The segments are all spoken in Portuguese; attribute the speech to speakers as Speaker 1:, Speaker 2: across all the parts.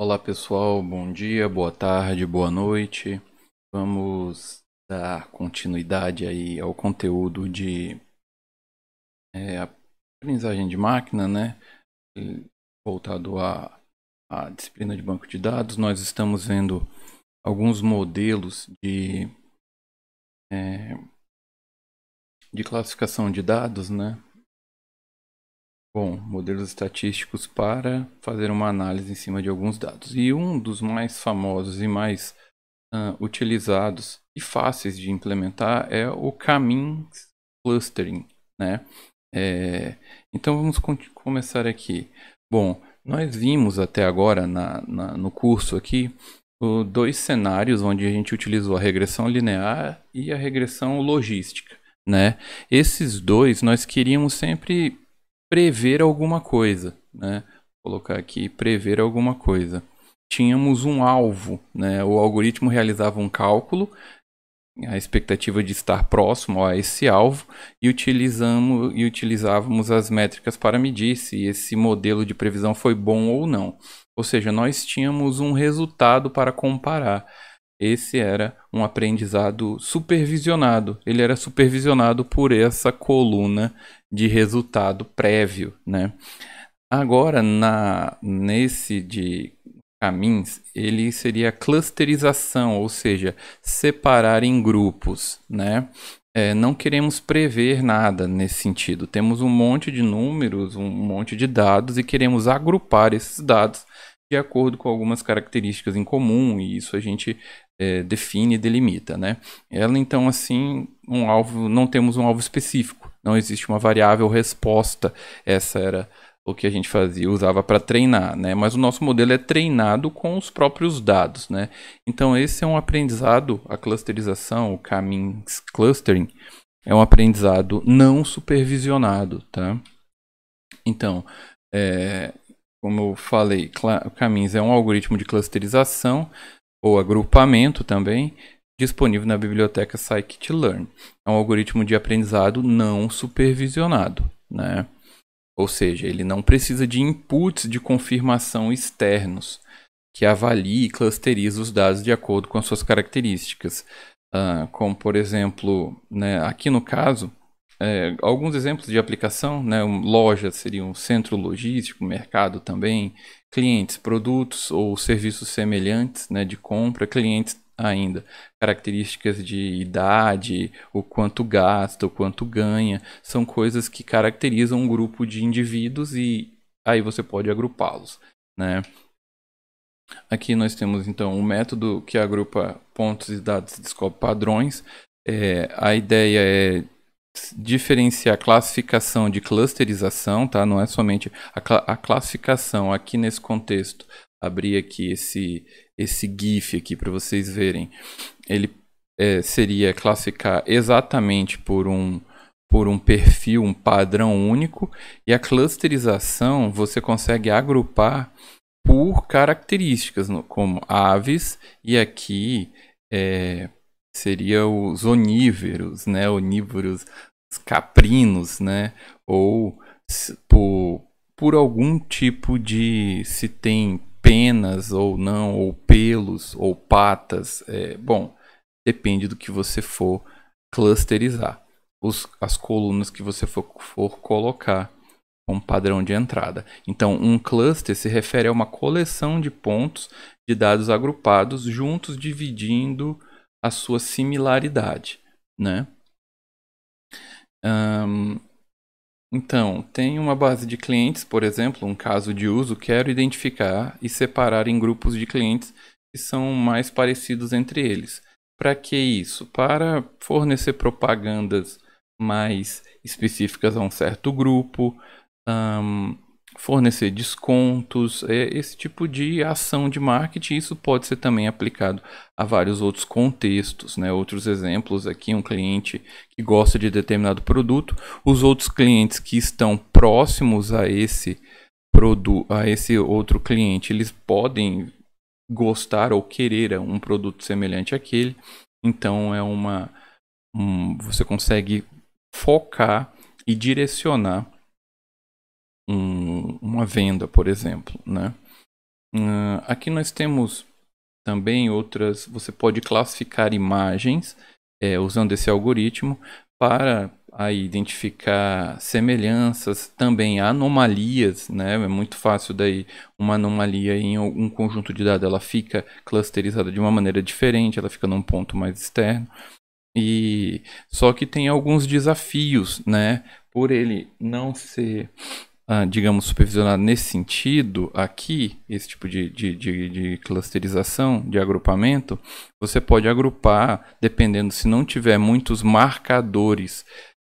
Speaker 1: Olá pessoal, bom dia, boa tarde, boa noite. Vamos dar continuidade aí ao conteúdo de é, aprendizagem de máquina, né? Voltado à, à disciplina de banco de dados, nós estamos vendo alguns modelos de, é, de classificação de dados, né? Bom, modelos estatísticos para fazer uma análise em cima de alguns dados. E um dos mais famosos e mais uh, utilizados e fáceis de implementar é o Camin Clustering. Né? É, então vamos começar aqui. Bom, nós vimos até agora na, na, no curso aqui o, dois cenários onde a gente utilizou a regressão linear e a regressão logística. Né? Esses dois nós queríamos sempre prever alguma coisa, né? Vou colocar aqui prever alguma coisa. Tínhamos um alvo, né? O algoritmo realizava um cálculo, a expectativa de estar próximo a esse alvo e utilizamos e utilizávamos as métricas para medir se esse modelo de previsão foi bom ou não. Ou seja, nós tínhamos um resultado para comparar. Esse era um aprendizado supervisionado. Ele era supervisionado por essa coluna de resultado prévio, né? Agora, na, nesse de caminhos, ele seria clusterização, ou seja, separar em grupos, né? É, não queremos prever nada nesse sentido. Temos um monte de números, um monte de dados e queremos agrupar esses dados de acordo com algumas características em comum, e isso a gente é, define e delimita, né? Ela então assim um alvo, não temos um alvo específico, não existe uma variável resposta. Essa era o que a gente fazia, usava para treinar, né? Mas o nosso modelo é treinado com os próprios dados, né? Então esse é um aprendizado, a clusterização, o caminho clustering é um aprendizado não supervisionado, tá? Então, é, como eu falei, o Camins é um algoritmo de clusterização ou agrupamento também, disponível na biblioteca scikit-learn. É um algoritmo de aprendizado não supervisionado, né? Ou seja, ele não precisa de inputs de confirmação externos que avalie e clusteriza os dados de acordo com as suas características. Uh, como, por exemplo, né, aqui no caso, é, alguns exemplos de aplicação, né? Loja seria um centro logístico, mercado também, clientes, produtos ou serviços semelhantes, né? De compra, clientes ainda, características de idade, o quanto gasta, o quanto ganha, são coisas que caracterizam um grupo de indivíduos e aí você pode agrupá-los, né? Aqui nós temos então um método que agrupa pontos e dados e descobre padrões. É, a ideia é diferenciar classificação de clusterização, tá? Não é somente a, cl a classificação aqui nesse contexto. Abri aqui esse esse GIF aqui para vocês verem. Ele é, seria classificar exatamente por um por um perfil, um padrão único, e a clusterização você consegue agrupar por características, como aves, e aqui é, seria os onívoros, né? Onívoros, caprinos, né? Ou por, por algum tipo de se tem penas ou não, ou pelos, ou patas. É, bom, depende do que você for clusterizar. Os, as colunas que você for, for colocar como é padrão de entrada. Então, um cluster se refere a uma coleção de pontos de dados agrupados juntos, dividindo a sua similaridade, né? Um, então, tem uma base de clientes, por exemplo, um caso de uso, quero identificar e separar em grupos de clientes que são mais parecidos entre eles. Para que isso? Para fornecer propagandas mais específicas a um certo grupo, um, fornecer descontos, é, esse tipo de ação de marketing. Isso pode ser também aplicado a vários outros contextos, né? Outros exemplos aqui, um cliente que gosta de determinado produto, os outros clientes que estão próximos a esse produto, a esse outro cliente, eles podem gostar ou querer um produto semelhante àquele. Então é uma um, você consegue focar e direcionar um, uma venda, por exemplo, né? Uh, aqui nós temos também outras. Você pode classificar imagens é, usando esse algoritmo para aí, identificar semelhanças, também anomalias, né? É muito fácil daí uma anomalia em algum conjunto de dados, ela fica clusterizada de uma maneira diferente, ela fica num ponto mais externo. E só que tem alguns desafios, né? Por ele não ser ah, digamos, supervisionado nesse sentido, aqui, esse tipo de, de, de, de, clusterização, de agrupamento, você pode agrupar, dependendo se não tiver muitos marcadores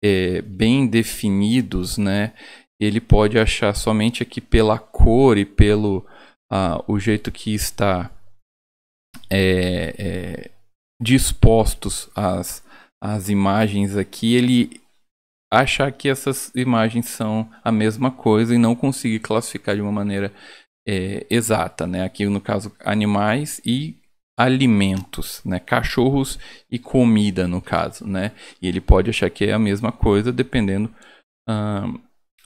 Speaker 1: é, bem definidos, né? Ele pode achar somente aqui pela cor e pelo ah, o jeito que está é, é, dispostos as, as imagens aqui, ele achar que essas imagens são a mesma coisa e não conseguir classificar de uma maneira é, exata, né? Aqui no caso animais e alimentos, né? Cachorros e comida no caso, né? E ele pode achar que é a mesma coisa dependendo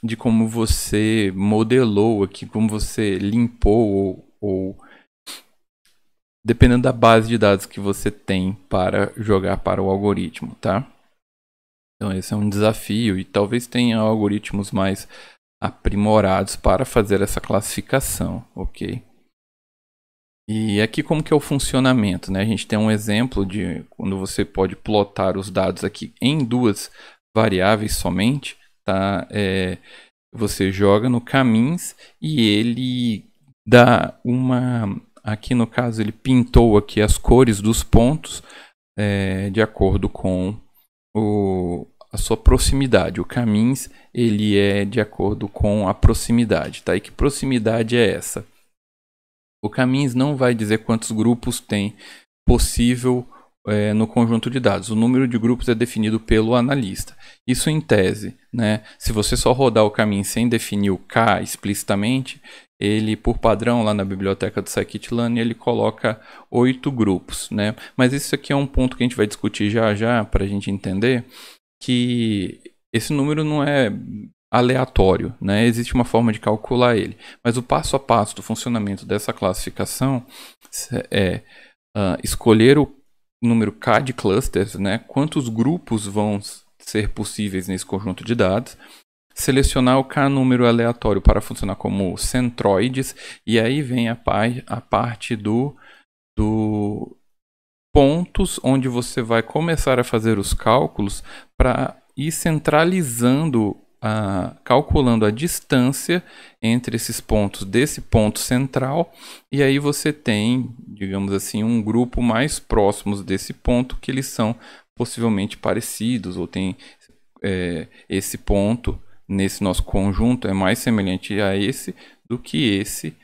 Speaker 1: de como você modelou aqui, como você limpou ou, ou dependendo da base de dados que você tem para jogar para o algoritmo, tá? Então esse é um desafio e talvez tenha algoritmos mais aprimorados para fazer essa classificação, ok? E aqui como que é o funcionamento, né? A gente tem um exemplo de quando você pode plotar os dados aqui em duas variáveis somente, tá? É, você joga no caminhos e ele dá uma... Aqui no caso ele pintou aqui as cores dos pontos é, de acordo com o, a sua proximidade. O Camins ele é de acordo com a proximidade, tá? E que proximidade é essa? O Camins não vai dizer quantos grupos tem possível é, no conjunto de dados. O número de grupos é definido pelo analista. Isso em tese, né? Se você só rodar o Camins sem definir o K explicitamente, ele por padrão lá na biblioteca do Scikit-learn ele coloca oito grupos, né? Mas isso aqui é um ponto que a gente vai discutir já já para a gente entender que esse número não é aleatório, né? Existe uma forma de calcular ele, mas o passo a passo do funcionamento dessa classificação é uh, escolher o número k de clusters, né? Quantos grupos vão ser possíveis nesse conjunto de dados selecionar o K número aleatório para funcionar como centroides, e aí vem a, a parte do, do pontos onde você vai começar a fazer os cálculos para ir centralizando a, calculando a distância entre esses pontos desse ponto central e aí você tem, digamos assim, um grupo mais próximos desse ponto que eles são possivelmente parecidos ou tem é, esse ponto nesse nosso conjunto é mais semelhante a esse do que esse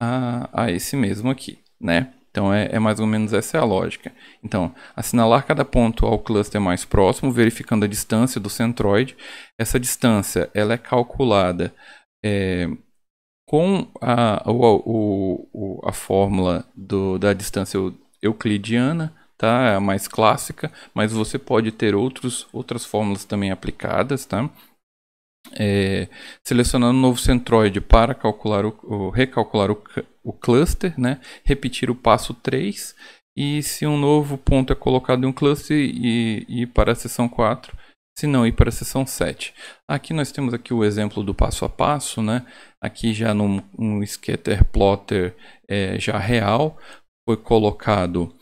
Speaker 1: a, a esse mesmo aqui, né? Então é, é, mais ou menos essa é a lógica. Então, assinalar cada ponto ao cluster mais próximo, verificando a distância do centroide. Essa distância ela é calculada é, com a, o, o, a fórmula do, da distância euclidiana, tá? É a mais clássica, mas você pode ter outros, outras fórmulas também aplicadas. Tá? é, selecionando um novo centroide para calcular o, o recalcular o, o cluster, né? repetir o passo 3 e se um novo ponto é colocado em um cluster e, e para a seção 4, se não ir para a seção 7. Aqui nós temos aqui o exemplo do passo a passo, né? aqui já num um scatter plotter é, já real, foi colocado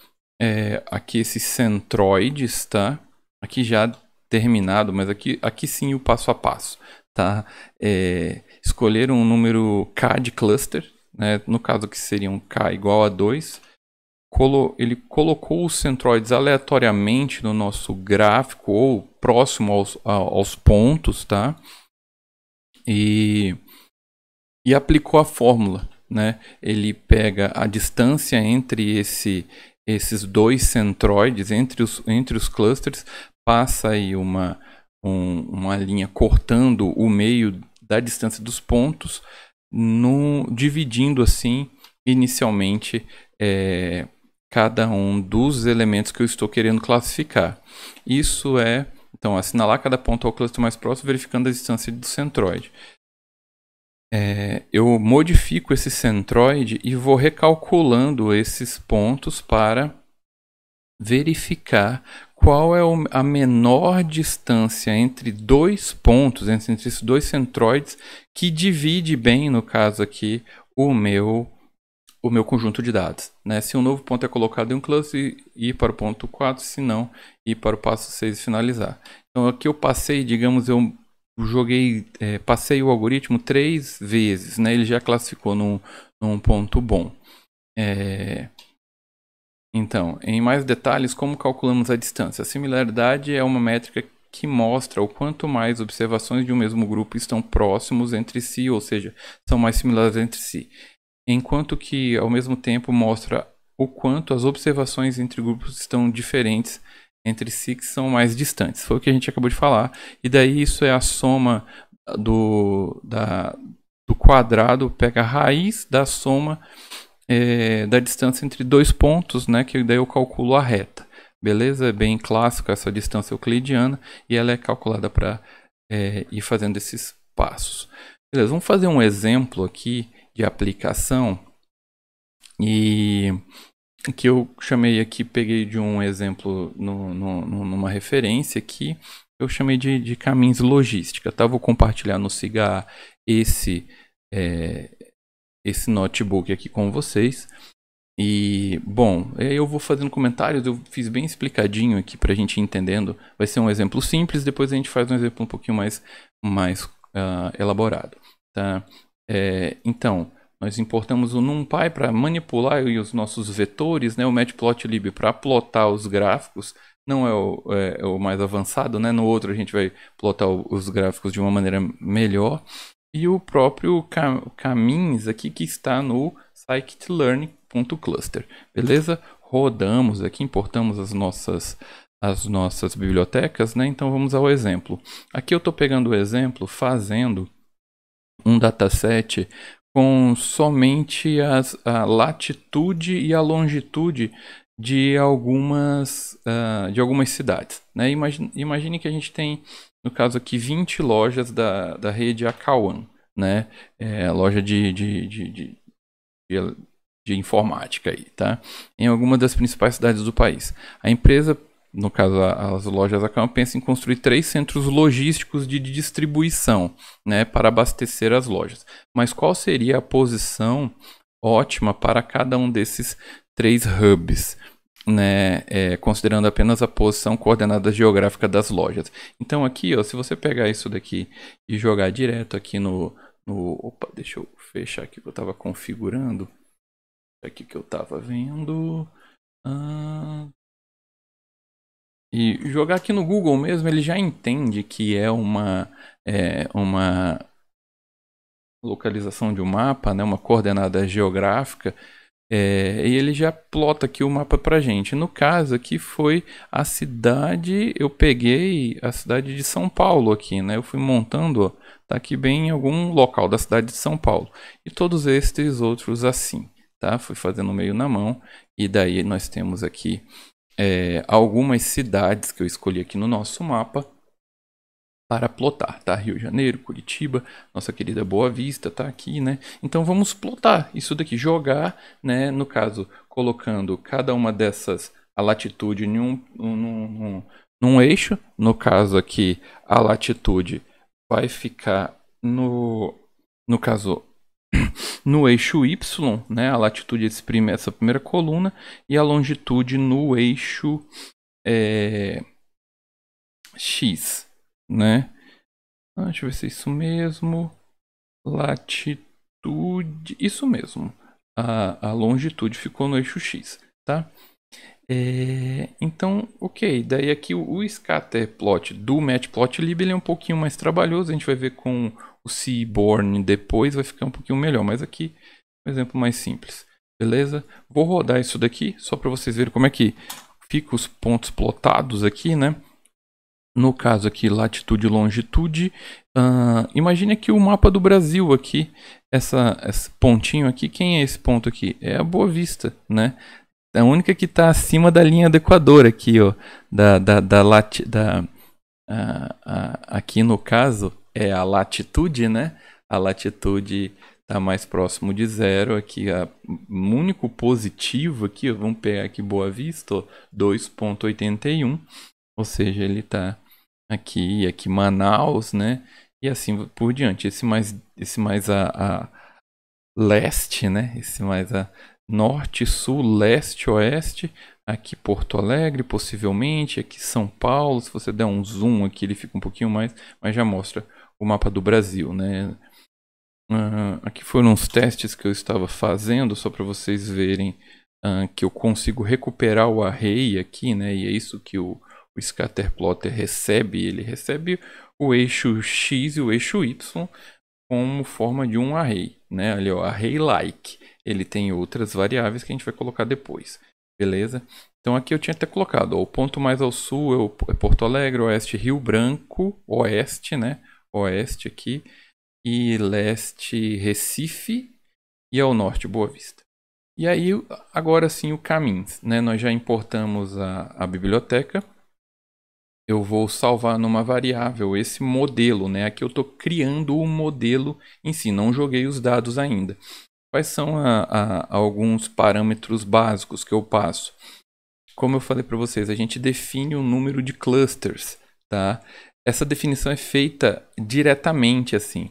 Speaker 1: é, aqui esses centroides, tá? aqui já terminado, mas aqui, aqui sim o passo a passo. Tá? É, escolher um número K de cluster, né? no caso que seria um K igual a 2. Colo, ele colocou os centroides aleatoriamente no nosso gráfico ou próximo aos, aos pontos, tá? E, e aplicou a fórmula, né? Ele pega a distância entre esse, esses dois centroides, entre os, entre os clusters, passa aí uma, um, uma linha cortando o meio da distância dos pontos, no, dividindo assim inicialmente é, cada um dos elementos que eu estou querendo classificar. Isso é então assinalar cada ponto ao cluster mais próximo, verificando a distância do centroide. É, eu modifico esse centroide e vou recalculando esses pontos para verificar qual é a menor distância entre dois pontos, entre esses dois centroides, que divide bem, no caso aqui, o meu, o meu conjunto de dados. Né? Se um novo ponto é colocado em um cluster, ir para o ponto 4, se não, ir para o passo 6 e finalizar. Então aqui eu passei, digamos, eu joguei, é, passei o algoritmo três vezes, né? ele já classificou num, num ponto bom. É... Então, em mais detalhes, como calculamos a distância? A similaridade é uma métrica que mostra o quanto mais observações de um mesmo grupo estão próximos entre si, ou seja, são mais similares entre si, enquanto que, ao mesmo tempo, mostra o quanto as observações entre grupos estão diferentes entre si, que são mais distantes. Foi o que a gente acabou de falar. E daí isso é a soma do, da, do quadrado, pega a raiz da soma é, da distância entre dois pontos, né, que daí eu calculo a reta. Beleza? É bem clássico essa distância euclidiana e ela é calculada para é, ir fazendo esses passos. Beleza, vamos fazer um exemplo aqui de aplicação e que eu chamei aqui, peguei de um exemplo no, no, numa referência aqui, eu chamei de, de caminhos logística, tá? Vou compartilhar no CIGA esse, é, esse notebook aqui com vocês. E, bom, eu vou fazendo comentários, eu fiz bem explicadinho aqui para a gente entendendo. Vai ser um exemplo simples, depois a gente faz um exemplo um pouquinho mais, mais uh, elaborado. Tá? É, então, nós importamos o NumPy para manipular os nossos vetores, né? o matplotlib para plotar os gráficos, não é o, é, é o, mais avançado, né? no outro a gente vai plotar os gráficos de uma maneira melhor e o próprio Camins aqui que está no scikit-learn.cluster, beleza? Rodamos aqui, importamos as nossas as nossas bibliotecas, né? Então vamos ao exemplo. Aqui eu estou pegando o exemplo fazendo um dataset com somente as, a latitude e a longitude de algumas, uh, de algumas cidades. Né? Imagine, imagine que a gente tem no caso aqui, 20 lojas da, da rede Akawan, né? É, loja de, de, de, de, de informática aí, tá? Em alguma das principais cidades do país. A empresa no caso as lojas Acam pensa em construir três centros logísticos de distribuição né, para abastecer as lojas. Mas qual seria a posição ótima para cada um desses três hubs? né, é, considerando apenas a posição coordenada geográfica das lojas. Então aqui, ó, se você pegar isso daqui e jogar direto aqui no, no opa, deixa eu fechar aqui que eu estava configurando, aqui que eu estava vendo, ah, e jogar aqui no Google mesmo, ele já entende que é uma é, uma localização de um mapa, né, uma coordenada geográfica é, e ele já plota aqui o mapa pra gente. No caso aqui foi a cidade, eu peguei a cidade de São Paulo aqui, né? Eu fui montando, ó, tá aqui bem em algum local da cidade de São Paulo. E todos estes outros assim, tá? Fui fazendo meio na mão. E daí nós temos aqui é, algumas cidades que eu escolhi aqui no nosso mapa para plotar, tá? Rio de Janeiro, Curitiba, nossa querida Boa Vista tá aqui, né? Então vamos plotar isso daqui, jogar, né? No caso, colocando cada uma dessas a latitude em um, num, num, num eixo. No caso aqui, a latitude vai ficar no, no caso, no eixo y, né? A latitude exprime essa primeira coluna e a longitude no eixo é, x né? Ah, deixa eu ver se é isso mesmo. Latitude, isso mesmo. A, a longitude ficou no eixo X, tá? É, então, ok. Daí aqui o, o scatterplot do matplotlib ele é um pouquinho mais trabalhoso. A gente vai ver com o seaborn depois, vai ficar um pouquinho melhor. Mas aqui, um exemplo mais simples. Beleza? Vou rodar isso daqui só para vocês verem como é que fica os pontos plotados aqui, né? no caso aqui latitude e longitude. Uh, imagine aqui o mapa do Brasil aqui, essa, esse pontinho aqui, quem é esse ponto aqui? É a Boa Vista, né? É a única que está acima da linha do Equador aqui, ó, da, da, da, lati, da aqui no caso é a latitude, né? A latitude está mais próximo de zero aqui, a, um único positivo aqui, ó, vamos pegar aqui Boa Vista, 2.81, ou seja, ele está aqui, aqui Manaus, né? E assim por diante. Esse mais, esse mais a, a leste, né? Esse mais a norte, sul, leste, oeste. Aqui Porto Alegre, possivelmente. Aqui São Paulo. Se você der um zoom aqui, ele fica um pouquinho mais, mas já mostra o mapa do Brasil, né? Uh, aqui foram os testes que eu estava fazendo, só para vocês verem uh, que eu consigo recuperar o array aqui, né? E é isso que o, o scatterplotter recebe, ele recebe o eixo x e o eixo y como forma de um array, né? Ali ó, array like. Ele tem outras variáveis que a gente vai colocar depois. Beleza? Então aqui eu tinha até colocado, ó, o ponto mais ao sul é, o, é Porto Alegre, oeste Rio Branco, oeste, né? Oeste aqui e leste Recife e ao norte Boa Vista. E aí agora sim o caminho, né? Nós já importamos a, a biblioteca eu vou salvar numa variável esse modelo, né? Aqui eu estou criando o modelo em si, não joguei os dados ainda. Quais são a, a, alguns parâmetros básicos que eu passo? Como eu falei para vocês, a gente define o número de clusters, tá? Essa definição é feita diretamente assim,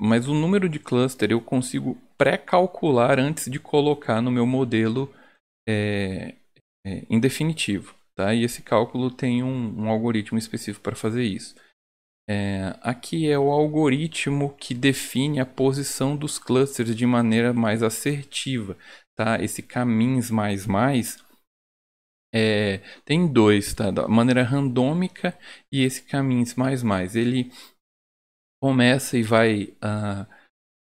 Speaker 1: mas o número de cluster eu consigo pré-calcular antes de colocar no meu modelo é, é, em definitivo. Tá? E esse cálculo tem um, um algoritmo específico para fazer isso. É, aqui é o algoritmo que define a posição dos clusters de maneira mais assertiva. Tá? Esse caminhos mais mais é, tem dois, tá? da maneira randômica e esse caminhos mais mais. Ele começa e vai uh,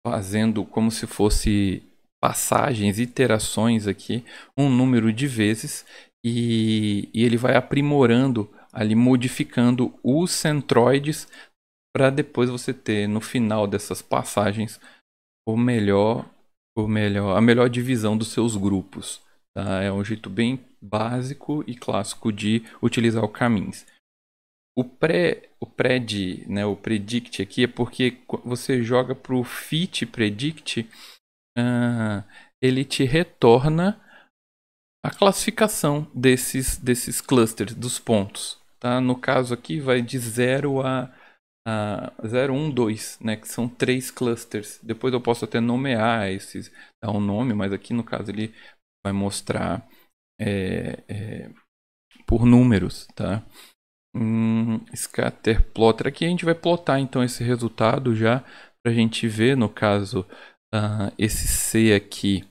Speaker 1: fazendo como se fosse passagens, iterações aqui, um número de vezes e, e ele vai aprimorando, ali modificando os centroides para depois você ter no final dessas passagens o melhor, o melhor, a melhor divisão dos seus grupos. Tá? É um jeito bem básico e clássico de utilizar o Camins. O pré, o pred, né, o predict aqui é porque você joga para o fit predict, uh, ele te retorna a classificação desses, desses clusters, dos pontos. Tá? No caso aqui vai de 0 a, a 0, 1, 2, né? que são três clusters. Depois eu posso até nomear esses, dar um nome, mas aqui no caso ele vai mostrar é, é, por números. Tá? Hum, scatter plotter. Aqui a gente vai plotar então esse resultado já para a gente ver, no caso, uh, esse C aqui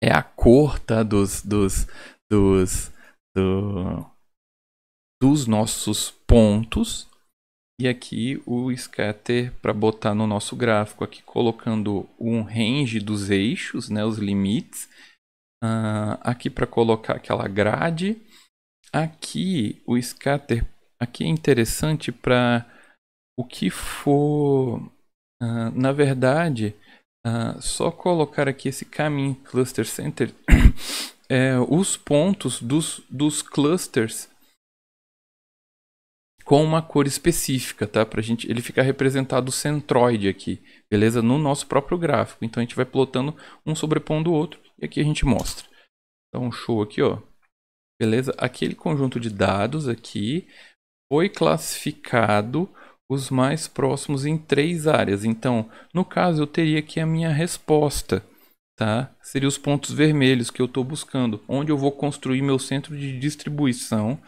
Speaker 1: é a corta dos, dos, dos, do, dos nossos pontos. E aqui o scatter para botar no nosso gráfico aqui, colocando um range dos eixos, né, os limites. Uh, aqui para colocar aquela grade. Aqui o scatter aqui é interessante para o que for, uh, na verdade, Uh, só colocar aqui esse caminho cluster center é, os pontos dos, dos clusters com uma cor específica, tá? Pra gente ele ficar representado centroide aqui, beleza? No nosso próprio gráfico. Então a gente vai plotando um sobrepondo o outro e aqui a gente mostra. Então show aqui, ó. Beleza? Aquele conjunto de dados aqui foi classificado os mais próximos em três áreas. Então, no caso, eu teria aqui a minha resposta, tá? Seria os pontos vermelhos que eu estou buscando, onde eu vou construir meu centro de distribuição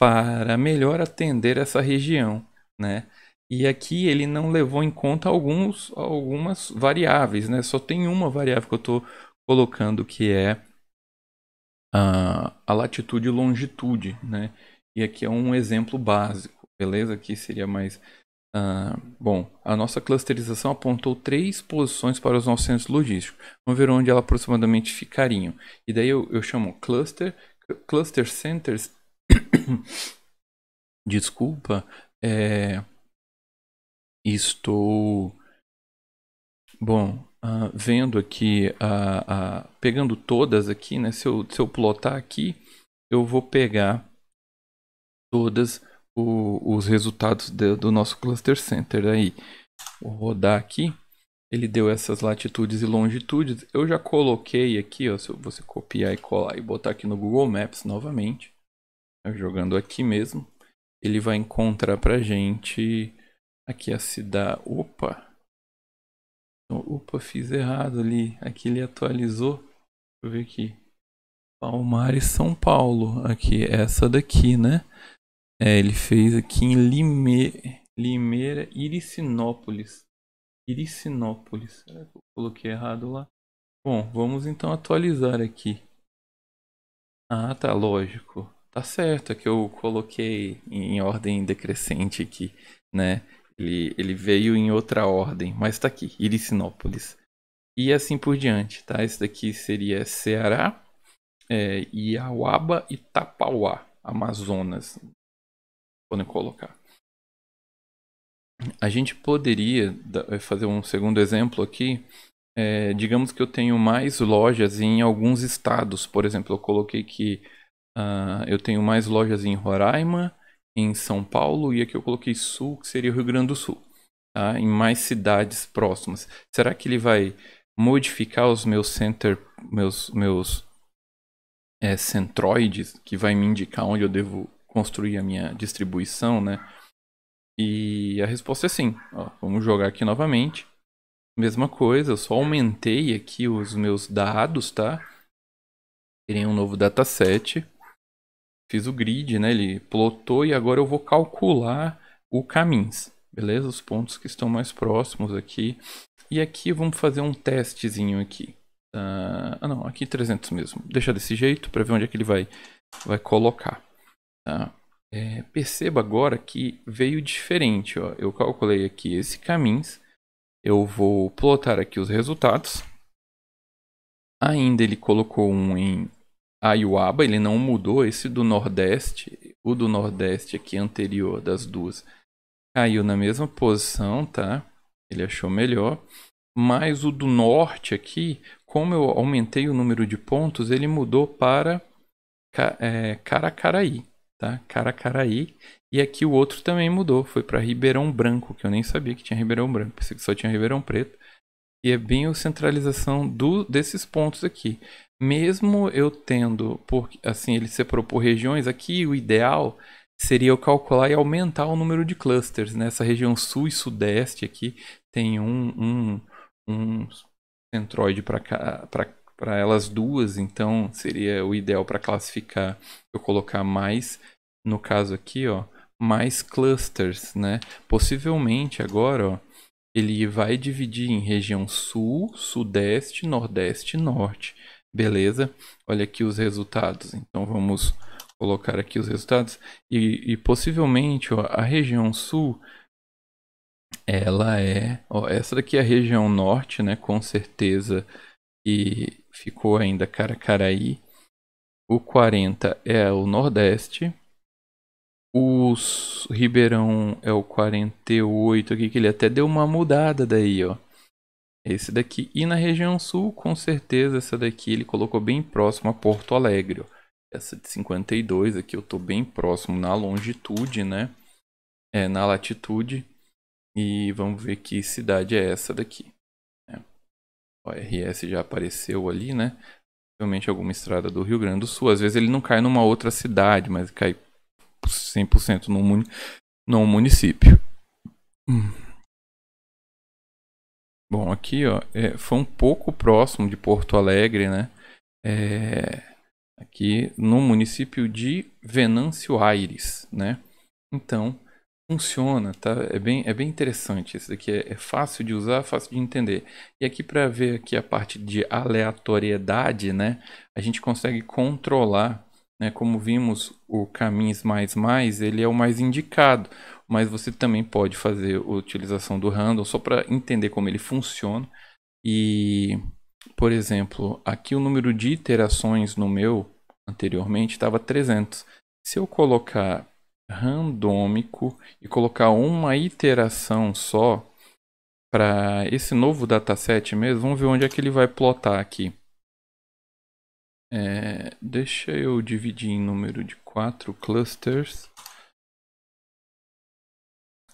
Speaker 1: para melhor atender essa região, né? E aqui ele não levou em conta alguns, algumas variáveis, né? Só tem uma variável que eu estou colocando que é a, ah, a latitude e longitude, né? E aqui é um exemplo básico beleza? Aqui seria mais... Uh, bom, a nossa clusterização apontou três posições para os nossos centros logísticos. Vamos ver onde ela aproximadamente ficaria. E daí eu, eu chamo cluster, cluster centers... Desculpa, é... estou... Bom, Uh, vendo aqui, uh, uh, pegando todas aqui, né? Se eu, se eu plotar aqui, eu vou pegar todas o, os resultados de, do nosso cluster center aí. Vou rodar aqui. Ele deu essas latitudes e longitudes. Eu já coloquei aqui, ó, se você copiar e colar e botar aqui no Google Maps novamente, né, jogando aqui mesmo, ele vai encontrar pra gente aqui a cidade. Opa! Então, opa, fiz errado ali. Aqui ele atualizou. Deixa eu ver aqui. Palmares, São Paulo. Aqui, essa daqui, né? É, ele fez aqui em Lime... Limeira, Iricinópolis. Iricinópolis. Será que eu coloquei errado lá? Bom, vamos então atualizar aqui. Ah, tá, lógico. Tá certo, é que eu coloquei em ordem decrescente aqui, né? Ele, ele veio em outra ordem, mas tá aqui, Iricinópolis. E assim por diante, tá? Esse daqui seria Ceará, é, Iauaba e Tapauá, Amazonas colocar. A gente poderia eh, fazer um segundo exemplo aqui. É, digamos que eu tenho mais lojas em alguns estados. Por exemplo, eu coloquei que uh, eu tenho mais lojas em Roraima, em São Paulo, e aqui eu coloquei Sul, que seria o Rio Grande do Sul. Tá? Em mais cidades próximas. Será que ele vai modificar os meus center, meus, meus é, centroides, que vai me indicar onde eu devo construir a minha distribuição, né? E a resposta é sim. Ó, vamos jogar aqui novamente. Mesma coisa, eu só aumentei aqui os meus dados, tá? Criei um novo dataset. Fiz o grid, né? Ele plotou e agora eu vou calcular o caminhos, beleza? Os pontos que estão mais próximos aqui. E aqui vamos fazer um testezinho aqui. ah, ah não, aqui 300 mesmo. Deixa desse jeito para ver onde é que ele vai, vai colocar. Tá? É, perceba agora que veio diferente. Ó. Eu calculei aqui esse caminhos. Eu vou plotar aqui os resultados. Ainda ele colocou um em Ayuaba, ele não mudou. Esse do Nordeste, o do Nordeste aqui anterior das duas, caiu na mesma posição, tá? Ele achou melhor. Mas o do Norte aqui, como eu aumentei o número de pontos, ele mudou para é, Caracaraí tá? Caracaraí. E aqui o outro também mudou, foi para Ribeirão Branco, que eu nem sabia que tinha Ribeirão Branco, pensei que só tinha Ribeirão Preto. E é bem a centralização do, desses pontos aqui. Mesmo eu tendo, por, assim, ele separou por regiões, aqui o ideal seria eu calcular e aumentar o número de clusters. Nessa né? região sul e sudeste aqui tem um, um, um centroide para cá, pra para elas duas, então seria o ideal para classificar eu colocar mais, no caso aqui, ó, mais clusters, né? Possivelmente agora, ó, ele vai dividir em região sul, sudeste, nordeste e norte. Beleza? Olha aqui os resultados. Então vamos colocar aqui os resultados. E, e possivelmente ó, a região sul, ela é. Ó, essa daqui é a região norte, né? Com certeza. E ficou ainda Caracaraí. O 40 é o Nordeste. O Ribeirão é o 48 aqui, que ele até deu uma mudada daí, ó. Esse daqui. E na região sul, com certeza, essa daqui ele colocou bem próximo a Porto Alegre. Ó. Essa de 52 aqui eu tô bem próximo na longitude, né? É, na latitude. E vamos ver que cidade é essa daqui. O RS já apareceu ali, né? Provavelmente alguma estrada do Rio Grande do Sul. Às vezes ele não cai numa outra cidade, mas cai 100% num, muni num município. Hum. Bom, aqui ó, é, foi um pouco próximo de Porto Alegre, né? É, aqui no município de Venâncio Aires, né? Então, funciona, tá? É bem, é bem interessante. Esse daqui é, é fácil de usar, fácil de entender. E aqui para ver aqui a parte de aleatoriedade, né? A gente consegue controlar, né? Como vimos, o caminhos mais mais ele é o mais indicado, mas você também pode fazer a utilização do random só para entender como ele funciona. E, por exemplo, aqui o número de iterações no meu anteriormente estava 300. Se eu colocar randômico e colocar uma iteração só para esse novo dataset mesmo, vamos ver onde é que ele vai plotar aqui. É, deixa eu dividir em número de quatro clusters.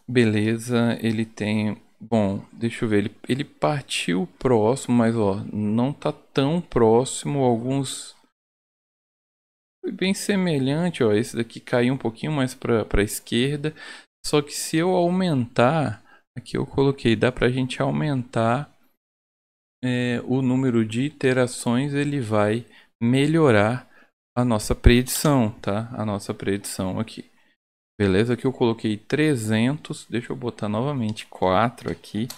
Speaker 1: Beleza, ele tem... Bom, deixa eu ver, ele, ele partiu próximo, mas ó, não tá tão próximo, alguns bem semelhante, ó. Esse daqui caiu um pouquinho mais para a esquerda. Só que se eu aumentar, aqui eu coloquei, dá para a gente aumentar é, o número de iterações, ele vai melhorar a nossa predição, tá? A nossa predição aqui. Beleza? Aqui eu coloquei 300, deixa eu botar novamente 4 aqui.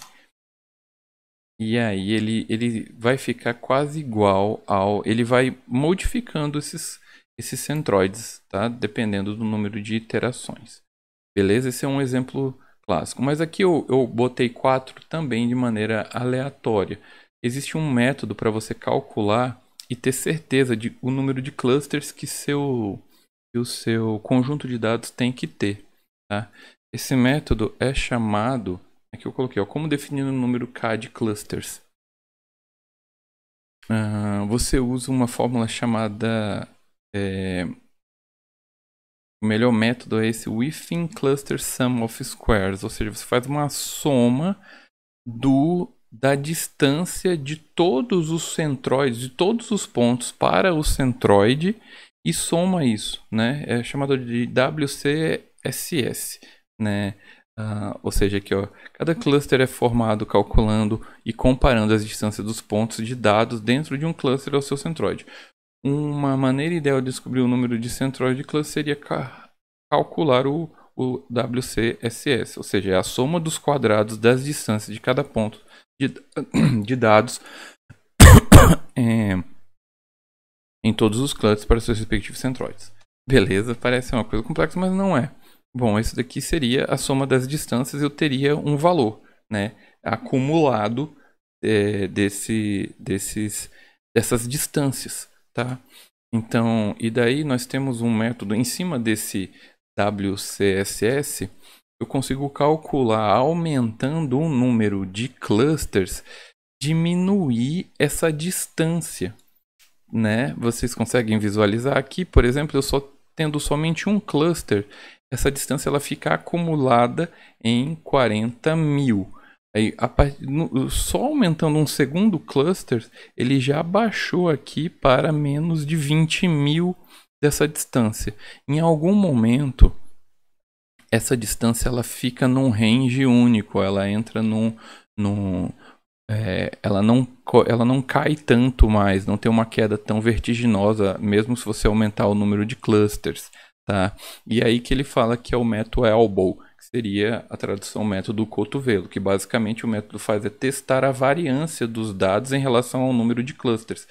Speaker 1: E aí ele, ele vai ficar quase igual ao... Ele vai modificando esses esses centroides, tá? Dependendo do número de iterações. Beleza? Esse é um exemplo clássico. Mas aqui eu, eu botei quatro também de maneira aleatória. Existe um método para você calcular e ter certeza de o número de clusters que seu que o seu conjunto de dados tem que ter. Tá? Esse método é chamado, aqui eu coloquei, ó, como definir o número k de clusters. Uh, você usa uma fórmula chamada é... O melhor método é esse within cluster sum of squares, ou seja, você faz uma soma do da distância de todos os centroides, de todos os pontos para o centroide e soma isso, né? É chamado de WCSS, né? Uh, ou seja, aqui, ó, cada cluster é formado calculando e comparando as distâncias dos pontos de dados dentro de um cluster ao seu centroide. Uma maneira ideal de descobrir o número de de clãs seria ca calcular o, o WCSS, ou seja, é a soma dos quadrados das distâncias de cada ponto de, de dados é, em todos os clusters para seus respectivos centroides. Beleza, parece uma coisa complexa, mas não é. Bom, isso daqui seria a soma das distâncias, eu teria um valor né, acumulado é, desse, desses, dessas distâncias tá? Então, e daí nós temos um método em cima desse WCSS, eu consigo calcular aumentando o número de clusters, diminuir essa distância, né? Vocês conseguem visualizar aqui, por exemplo, eu só tendo somente um cluster, essa distância ela fica acumulada em 40 mil. Aí, a, no, só aumentando um segundo cluster, ele já baixou aqui para menos de 20 mil dessa distância. Em algum momento, essa distância ela fica num range único, ela entra num, num, é, ela, não, ela não cai tanto mais, não tem uma queda tão vertiginosa, mesmo se você aumentar o número de clusters. Tá? E aí que ele fala que é o método elbow, seria a tradução método cotovelo, que basicamente o método faz é testar a variância dos dados em relação ao número de clusters.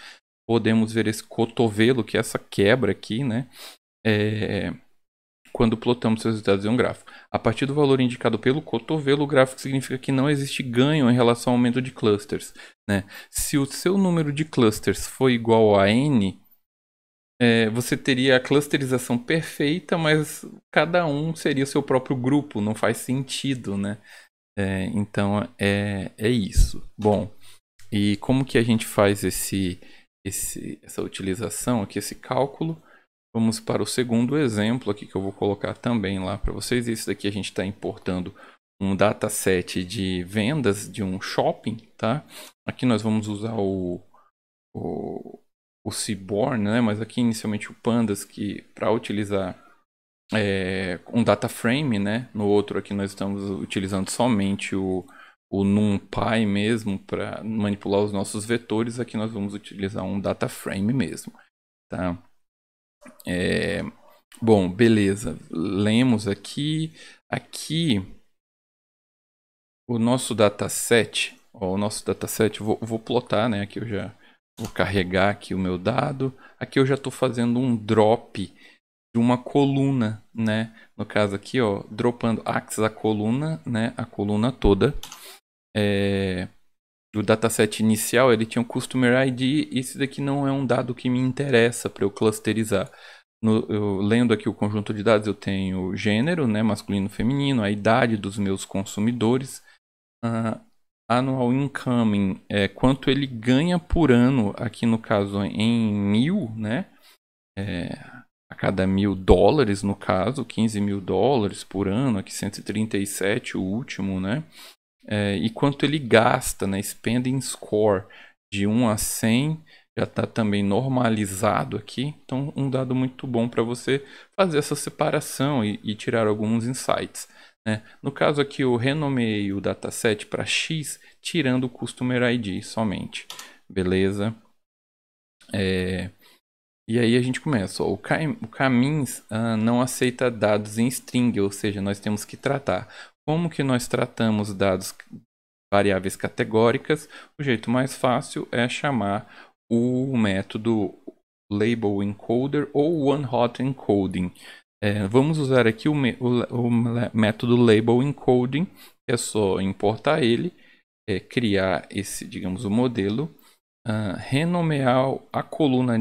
Speaker 1: Podemos ver esse cotovelo, que é essa quebra aqui, né? É... Quando plotamos seus resultados em um gráfico. A partir do valor indicado pelo cotovelo, o gráfico significa que não existe ganho em relação ao aumento de clusters. Né? Se o seu número de clusters for igual a n, é, você teria a clusterização perfeita, mas cada um seria o seu próprio grupo, não faz sentido, né? É, então é, é isso. Bom, e como que a gente faz esse, esse, essa utilização aqui, esse cálculo? Vamos para o segundo exemplo aqui que eu vou colocar também lá para vocês. Isso daqui a gente está importando um dataset de vendas de um shopping, tá? Aqui nós vamos usar o, o o Seaborn, né? mas aqui inicialmente o Pandas, que para utilizar é, um data frame, né? no outro aqui nós estamos utilizando somente o, o NumPy mesmo para manipular os nossos vetores, aqui nós vamos utilizar um data frame mesmo. Tá? É, bom, beleza, lemos aqui, aqui o nosso dataset, ó, o nosso dataset, vou, vou plotar né? aqui eu já Vou carregar aqui o meu dado. Aqui eu já estou fazendo um drop de uma coluna, né? No caso aqui, ó, dropando axis a coluna, né? A coluna toda. É... Do dataset inicial, ele tinha um customer ID. Esse daqui não é um dado que me interessa para eu clusterizar. No, eu, lendo aqui o conjunto de dados, eu tenho gênero, né, masculino, feminino, a idade dos meus consumidores, uh, annual Income é, quanto ele ganha por ano, aqui no caso em mil, né? É, a cada mil dólares, no caso, 15 mil dólares por ano, aqui 137 o último, né? É, e quanto ele gasta, né? Spending score de 1 a 100 já está também normalizado aqui. Então, um dado muito bom para você fazer essa separação e, e tirar alguns insights. Né? No caso aqui, eu renomeei o dataset para X, tirando o Customer ID somente. Beleza? É... E aí a gente começa. Ó, o, Cam... Camins ah, não aceita dados em string, ou seja, nós temos que tratar. Como que nós tratamos dados variáveis categóricas? O jeito mais fácil é chamar o método label encoder ou one hot encoding. É, vamos usar aqui o, o, o, método label encoding, que é só importar ele, é, criar esse, digamos, o modelo, uh, renomear a coluna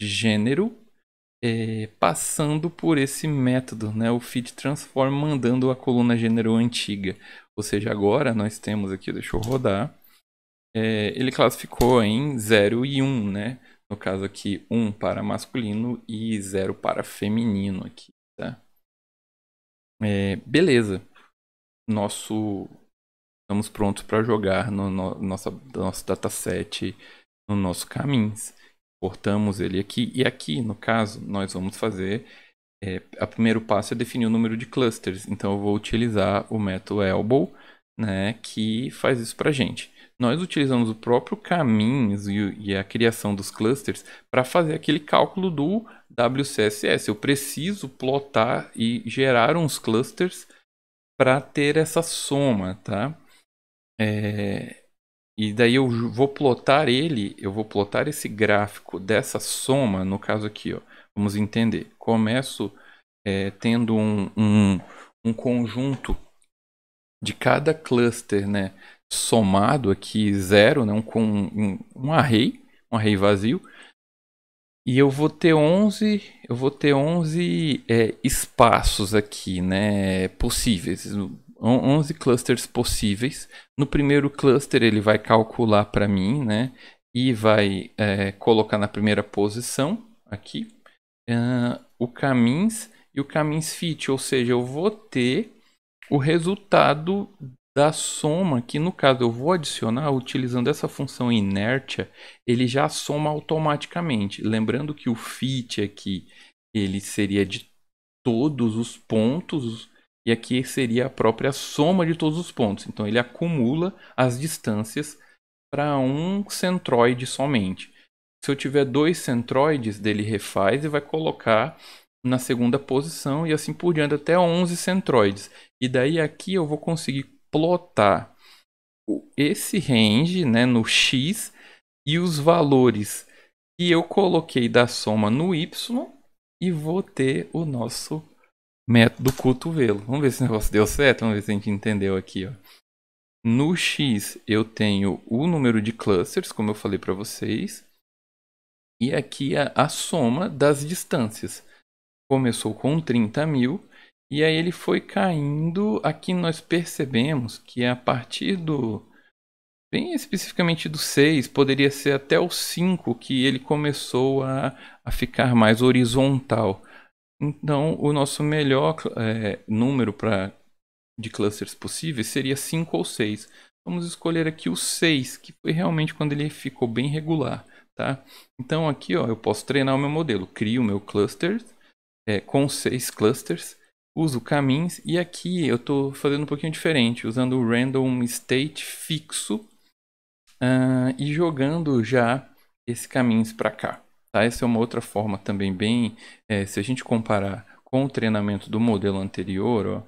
Speaker 1: de gênero, é, passando por esse método, né, o feed transform, mandando a coluna gênero antiga. Ou seja, agora nós temos aqui, deixa eu rodar, é, ele classificou em 0 e 1, um, né? No caso aqui, 1 um para masculino e 0 para feminino aqui, tá? É, beleza. Nosso estamos prontos para jogar no, no nossa, nosso dataset no nosso caminhos. Cortamos ele aqui e aqui, no caso, nós vamos fazer é, o primeiro passo é definir o número de clusters. Então eu vou utilizar o método elbow, né, que faz isso para gente nós utilizamos o próprio caminhos e, e a criação dos clusters para fazer aquele cálculo do WCSS. Eu preciso plotar e gerar uns clusters para ter essa soma, tá? É, e daí eu vou plotar ele, eu vou plotar esse gráfico dessa soma, no caso aqui, ó, vamos entender. Começo é, tendo um, um, um, conjunto de cada cluster, né? somado aqui zero, né? um, com um, um array, um array vazio. E eu vou ter 11, eu vou ter 11 é, espaços aqui, né, possíveis, 11 clusters possíveis. No primeiro cluster ele vai calcular para mim, né, e vai é, colocar na primeira posição aqui uh, o caminhos e o caminhos fit, ou seja, eu vou ter o resultado da soma, que no caso eu vou adicionar utilizando essa função inércia, ele já soma automaticamente. Lembrando que o fit aqui ele seria de todos os pontos e aqui seria a própria soma de todos os pontos. Então ele acumula as distâncias para um centroide somente. Se eu tiver dois centroides, dele refaz e vai colocar na segunda posição e assim por diante até 11 centroides. E daí aqui eu vou conseguir plotar esse range né, no x e os valores que eu coloquei da soma no y e vou ter o nosso método cotovelo. Vamos ver se o negócio deu certo, vamos ver se a gente entendeu aqui. Ó. No x eu tenho o número de clusters, como eu falei para vocês, e aqui a, a soma das distâncias. Começou com 30 mil, e aí ele foi caindo. Aqui nós percebemos que a partir do. Bem especificamente do 6, poderia ser até o 5 que ele começou a, a ficar mais horizontal. Então, o nosso melhor é, número para de clusters possíveis seria 5 ou 6. Vamos escolher aqui o 6, que foi realmente quando ele ficou bem regular. Tá? Então, aqui ó, eu posso treinar o meu modelo. Crio o meu cluster é, com 6 clusters uso caminhos e aqui eu estou fazendo um pouquinho diferente, usando o random state fixo uh, e jogando já esse caminhos para cá. Tá? Essa é uma outra forma também bem, é, se a gente comparar com o treinamento do modelo anterior, ó,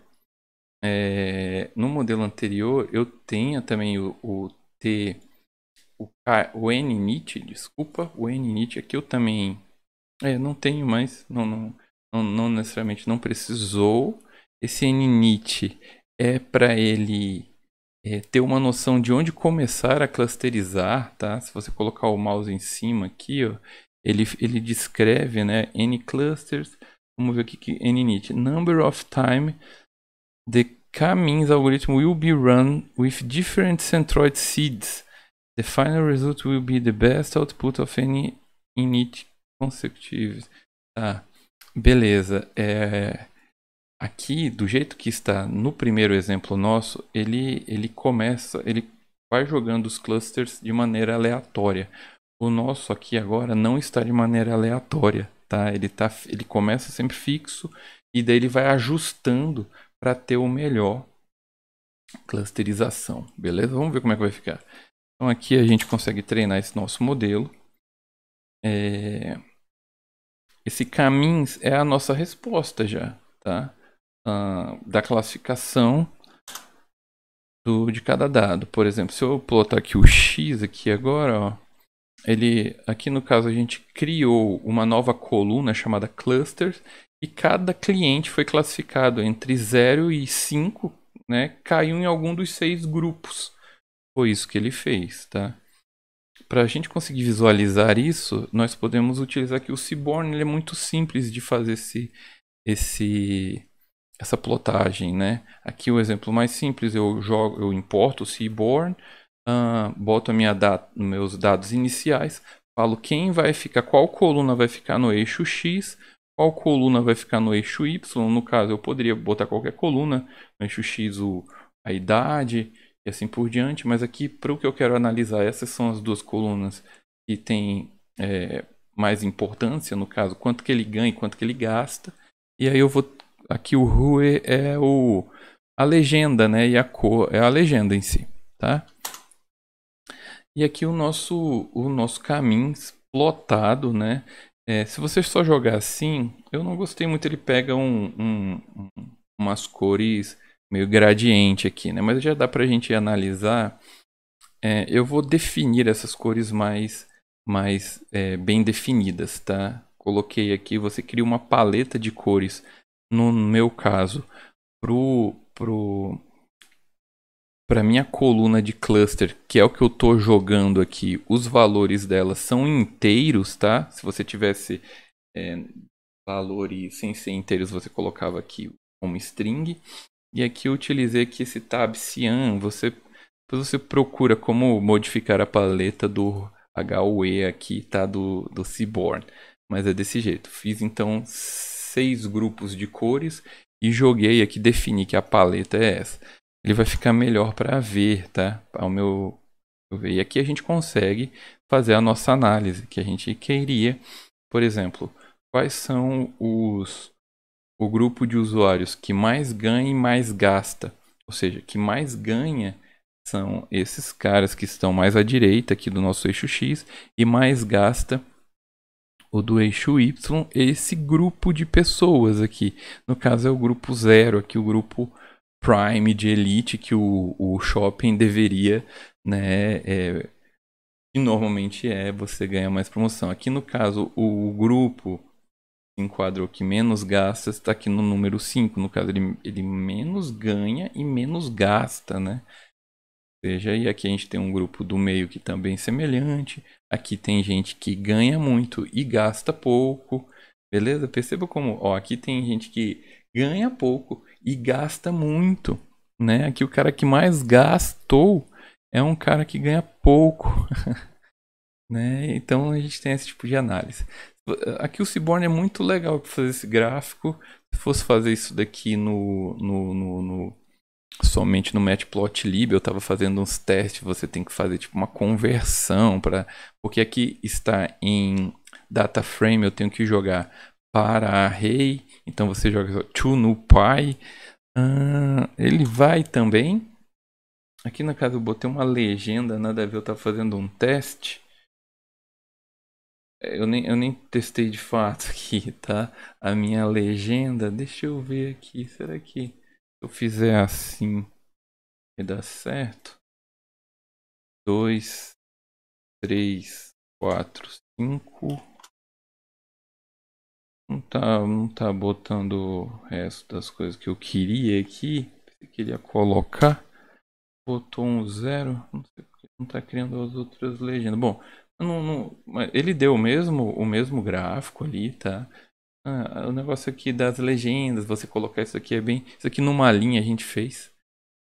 Speaker 1: é, no modelo anterior eu tenho também o, o T, o, K, o NNIT, desculpa, o NNIT aqui é eu também é, não tenho mais, não, não não, não necessariamente não precisou. Esse NNIT é para ele é, ter uma noção de onde começar a clusterizar, tá? Se você colocar o mouse em cima aqui, ó, ele, ele descreve, né, N clusters, vamos ver o que N init number of time the K-means algorithm will be run with different centroid seeds. The final result will be the best output of any init consecutive. Tá. Beleza. É... Aqui, do jeito que está no primeiro exemplo nosso, ele, ele começa, ele vai jogando os clusters de maneira aleatória. O nosso aqui agora não está de maneira aleatória, tá? Ele, tá, ele começa sempre fixo e daí ele vai ajustando para ter o melhor clusterização, beleza? Vamos ver como é que vai ficar. Então aqui a gente consegue treinar esse nosso modelo. É... Esse caminhos é a nossa resposta já, tá? Uh, da classificação do, de cada dado. Por exemplo, se eu plotar aqui o x aqui agora, ó, ele, aqui no caso a gente criou uma nova coluna chamada clusters e cada cliente foi classificado entre 0 e 5, né? Caiu em algum dos seis grupos. Foi isso que ele fez, tá? Para a gente conseguir visualizar isso, nós podemos utilizar que o Seaborn é muito simples de fazer esse, esse, essa plotagem, né? Aqui o exemplo mais simples, eu jogo, eu importo o Seaborn, uh, boto a minha data, meus dados iniciais, falo quem vai ficar, qual coluna vai ficar no eixo X, qual coluna vai ficar no eixo Y. No caso, eu poderia botar qualquer coluna, no eixo X o, a idade, e assim por diante. Mas aqui, para o que eu quero analisar, essas são as duas colunas que têm é, mais importância, no caso, quanto que ele ganha e quanto que ele gasta. E aí eu vou. Aqui o RUE é o, a legenda, né? E a cor é a legenda em si, tá? E aqui o nosso, o nosso caminho plotado, né? É, se você só jogar assim, eu não gostei muito. Ele pega um, um, um umas cores meio gradiente aqui, né? Mas já dá para a gente analisar. É, eu vou definir essas cores mais, mais é, bem definidas, tá? Coloquei aqui, você cria uma paleta de cores. No meu caso, pro, pro para minha coluna de cluster, que é o que eu estou jogando aqui, os valores delas são inteiros, tá? Se você tivesse é, valores sem ser inteiros, você colocava aqui como string. E aqui eu utilizei aqui esse tab Cyan. Você, você procura como modificar a paleta do HUE aqui, tá? Do, do Seaborn. Mas é desse jeito. Fiz então seis grupos de cores e joguei aqui, defini que a paleta é essa. Ele vai ficar melhor para ver, tá? Ao meu ver. E aqui a gente consegue fazer a nossa análise que a gente queria. Por exemplo, quais são os o grupo de usuários que mais ganha e mais gasta, ou seja, que mais ganha são esses caras que estão mais à direita aqui do nosso eixo X e mais gasta o do eixo Y, esse grupo de pessoas aqui. No caso é o grupo zero, aqui o grupo prime de elite que o, o shopping deveria, né, é, que normalmente é você ganha mais promoção. Aqui no caso o grupo enquadrou que menos gasta está aqui no número 5. No caso, ele, ele menos ganha e menos gasta, né? Ou seja, e aqui a gente tem um grupo do meio que também é semelhante. Aqui tem gente que ganha muito e gasta pouco. Beleza? Perceba como, ó, aqui tem gente que ganha pouco e gasta muito, né? Aqui o cara que mais gastou é um cara que ganha pouco. Né? Então a gente tem esse tipo de análise. Aqui o Seaborn é muito legal para fazer esse gráfico. Se fosse fazer isso daqui no, no, no, no somente no matplotlib, eu estava fazendo uns testes, você tem que fazer tipo uma conversão para porque aqui está em data frame, eu tenho que jogar para array, então você joga to no pi. Ah, ele vai também. Aqui na casa eu botei uma legenda, nada a ver, eu estava fazendo um teste. Eu nem, eu nem testei de fato aqui, tá? A minha legenda. Deixa eu ver aqui. Será que se eu fizer assim vai dar certo? 2, 3, 4, 5. Não tá, não tá botando o resto das coisas que eu queria aqui. Eu queria colocar. Botou um zero. Não sei porque não tá criando as outras legendas. Bom, não, não, ele deu mesmo o mesmo gráfico ali, tá? Ah, o negócio aqui das legendas, você colocar isso aqui é bem. Isso aqui numa linha a gente fez.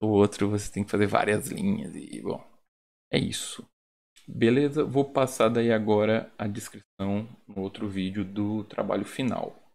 Speaker 1: O outro você tem que fazer várias linhas. E bom. É isso. Beleza? Vou passar daí agora a descrição no outro vídeo do trabalho final.